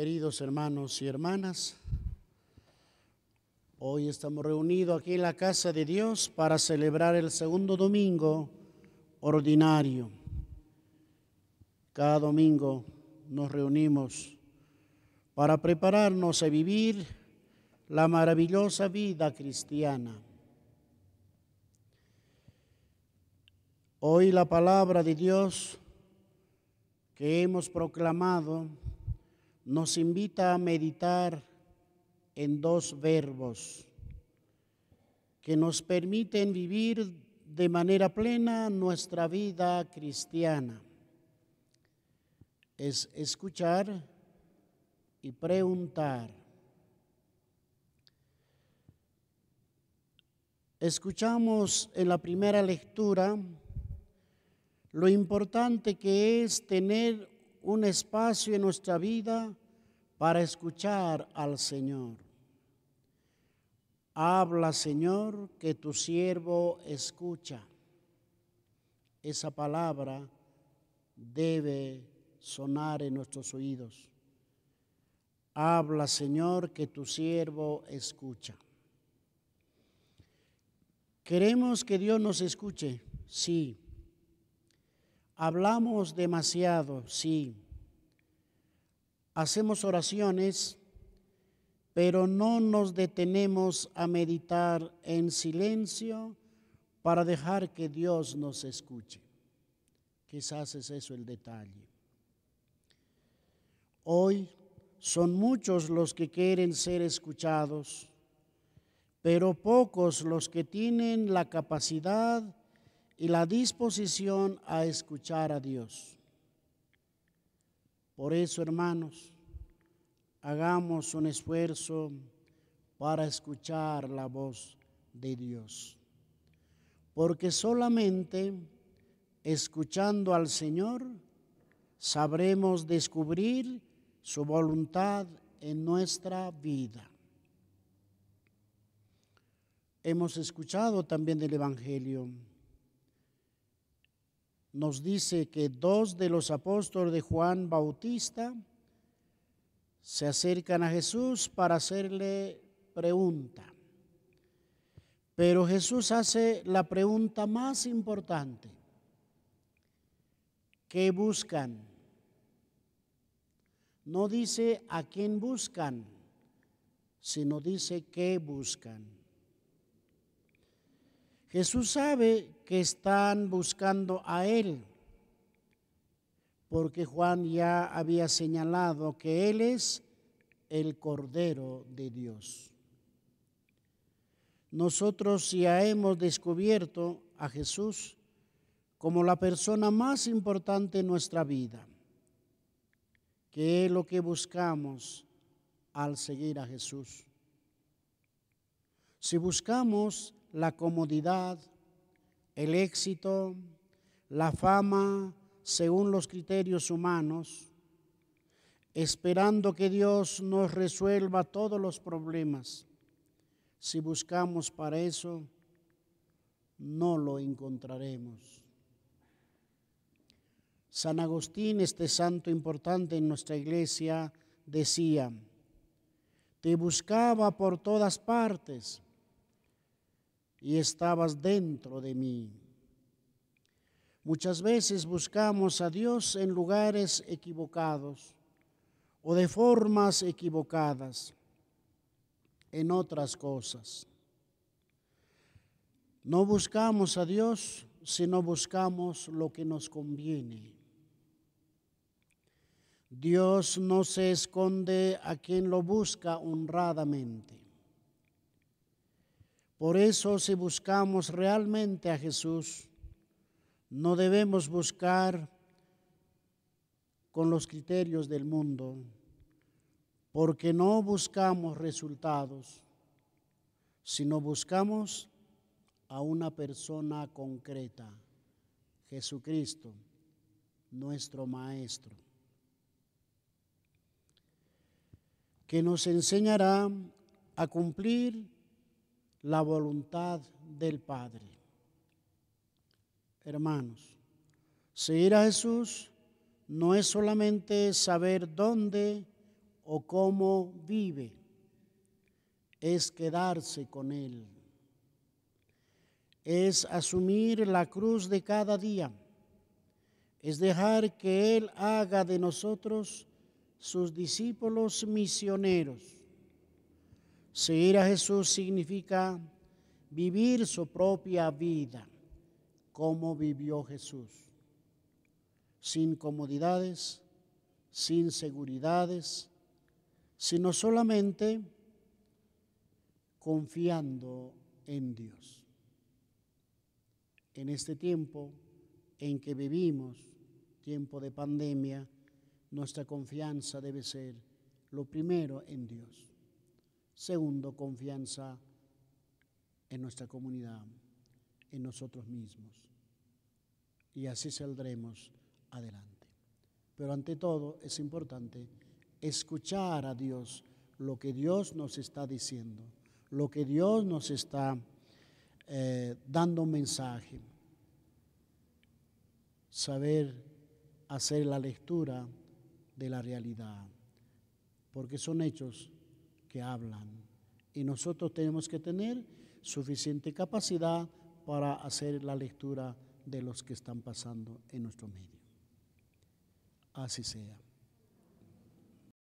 Queridos hermanos y hermanas, hoy estamos reunidos aquí en la casa de Dios para celebrar el segundo domingo ordinario. Cada domingo nos reunimos para prepararnos a vivir la maravillosa vida cristiana. Hoy la palabra de Dios que hemos proclamado nos invita a meditar en dos verbos que nos permiten vivir de manera plena nuestra vida cristiana. Es escuchar y preguntar. Escuchamos en la primera lectura lo importante que es tener un espacio en nuestra vida para escuchar al Señor. Habla, Señor, que tu siervo escucha. Esa palabra debe sonar en nuestros oídos. Habla, Señor, que tu siervo escucha. Queremos que Dios nos escuche, sí. Hablamos demasiado, sí. Hacemos oraciones, pero no nos detenemos a meditar en silencio para dejar que Dios nos escuche. Quizás es eso el detalle. Hoy son muchos los que quieren ser escuchados, pero pocos los que tienen la capacidad y la disposición a escuchar a Dios. Por eso, hermanos, hagamos un esfuerzo para escuchar la voz de Dios. Porque solamente escuchando al Señor sabremos descubrir su voluntad en nuestra vida. Hemos escuchado también del Evangelio nos dice que dos de los apóstoles de Juan Bautista se acercan a Jesús para hacerle pregunta. Pero Jesús hace la pregunta más importante. ¿Qué buscan? No dice a quién buscan, sino dice qué buscan. Jesús sabe que están buscando a Él, porque Juan ya había señalado que Él es el Cordero de Dios. Nosotros ya hemos descubierto a Jesús como la persona más importante en nuestra vida, que es lo que buscamos al seguir a Jesús. Si buscamos la comodidad, el éxito, la fama según los criterios humanos, esperando que Dios nos resuelva todos los problemas. Si buscamos para eso, no lo encontraremos. San Agustín, este santo importante en nuestra iglesia, decía, te buscaba por todas partes y estabas dentro de mí. Muchas veces buscamos a Dios en lugares equivocados o de formas equivocadas, en otras cosas. No buscamos a Dios si no buscamos lo que nos conviene. Dios no se esconde a quien lo busca honradamente. Por eso si buscamos realmente a Jesús, no debemos buscar con los criterios del mundo, porque no buscamos resultados, sino buscamos a una persona concreta, Jesucristo, nuestro Maestro, que nos enseñará a cumplir la voluntad del Padre. Hermanos, seguir a Jesús no es solamente saber dónde o cómo vive, es quedarse con Él, es asumir la cruz de cada día, es dejar que Él haga de nosotros sus discípulos misioneros Seguir a Jesús significa vivir su propia vida como vivió Jesús, sin comodidades, sin seguridades, sino solamente confiando en Dios. En este tiempo en que vivimos, tiempo de pandemia, nuestra confianza debe ser lo primero en Dios. Segundo, confianza en nuestra comunidad, en nosotros mismos. Y así saldremos adelante. Pero ante todo es importante escuchar a Dios, lo que Dios nos está diciendo, lo que Dios nos está eh, dando mensaje. Saber hacer la lectura de la realidad, porque son hechos que hablan. Y nosotros tenemos que tener suficiente capacidad para hacer la lectura de los que están pasando en nuestro medio. Así sea.